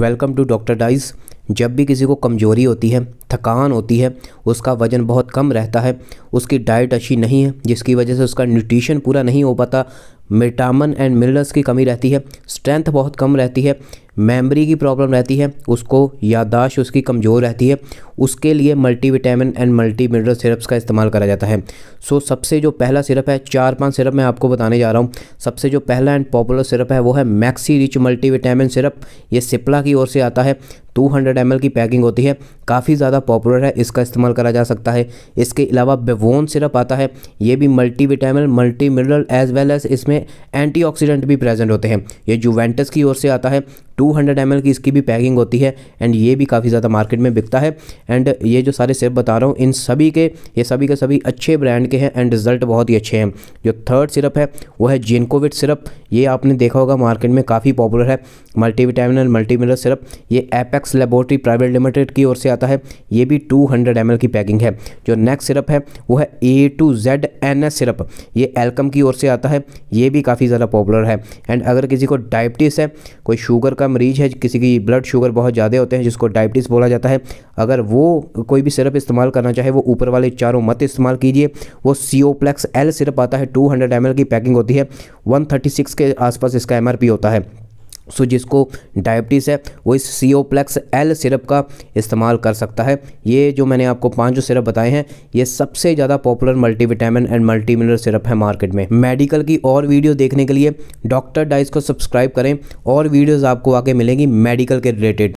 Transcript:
welcome to doctor dies जब भी किसी को कमज़ोरी होती है थकान होती है उसका वज़न बहुत कम रहता है उसकी डाइट अच्छी नहीं है जिसकी वजह से उसका न्यूट्रिशन पूरा नहीं हो पाता विटामिन एंड मिनरल्स की कमी रहती है स्ट्रेंथ बहुत कम रहती है मेमोरी की प्रॉब्लम रहती है उसको याददाश्त उसकी कमज़ोर रहती है उसके लिए multi vitamin and multi mineral syrups का इस्तेमाल करा जाता है सो so, सबसे जो पहला सिरप है चार पांच सिरप मैं आपको बताने जा रहा हूँ सबसे जो पहला एंड पॉपुलर सिरप है वो है maxi rich multi vitamin syrup ये सिप्ला की ओर से आता है टू हंड्रेड की पैकिंग होती है काफ़ी ज़्यादा पॉपुलर है इसका इस्तेमाल करा जा सकता है इसके अलावा बेवोन सिरप आता है ये भी multi vitamin multi mineral as well as इसमें एंटी भी प्रेजेंट होते हैं ये जुवेंटस की ओर से आता है 200 हंड्रेड की इसकी भी पैकिंग होती है एंड ये भी काफ़ी ज़्यादा मार्केट में बिकता है एंड ये जो सारे सिरप बता रहा हूँ इन सभी के ये सभी के सभी अच्छे ब्रांड के हैं एंड रिजल्ट बहुत ही अच्छे हैं जो थर्ड सिरप है वो है जिनकोविट सिरप ये आपने देखा होगा मार्केट में काफ़ी पॉपुलर है multi vitamin multi mineral syrup ये एपेक्स लेबोरेटरी प्राइवेट लिमिटेड की ओर से आता है ये भी 200 हंड्रेड की पैकिंग है जो नेक्स्ट सिरप है वो है A to Z N S syrup ये एल्कम की ओर से आता है ये भी काफ़ी ज़्यादा पॉपुलर है एंड अगर किसी को डायबिटीज़ है कोई शुगर का मरीज है किसी की ब्लड शुगर बहुत ज़्यादा होते हैं जिसको डायबिटीज़ बोला जाता है अगर वो कोई भी सिरप इस्तेमाल करना चाहे वो ऊपर वाले चारों मत इस्तेमाल कीजिए वो सीओप्लेक्स एल सिरप आता है टू हंड्रेड की पैकिंग होती है वन के आसपास इसका एम होता है सो जिसको डायबिटीज़ है वो इस सीओप्लेक्स एल सिरप का इस्तेमाल कर सकता है ये जो मैंने आपको पांच जो सिरप बताए हैं ये सबसे ज़्यादा popular multivitamin and multi mineral syrup है मार्केट में मेडिकल की और वीडियो देखने के लिए डॉक्टर डाइस को सब्सक्राइब करें और वीडियोज़ आपको आगे मिलेंगी मेडिकल के रिलेटेड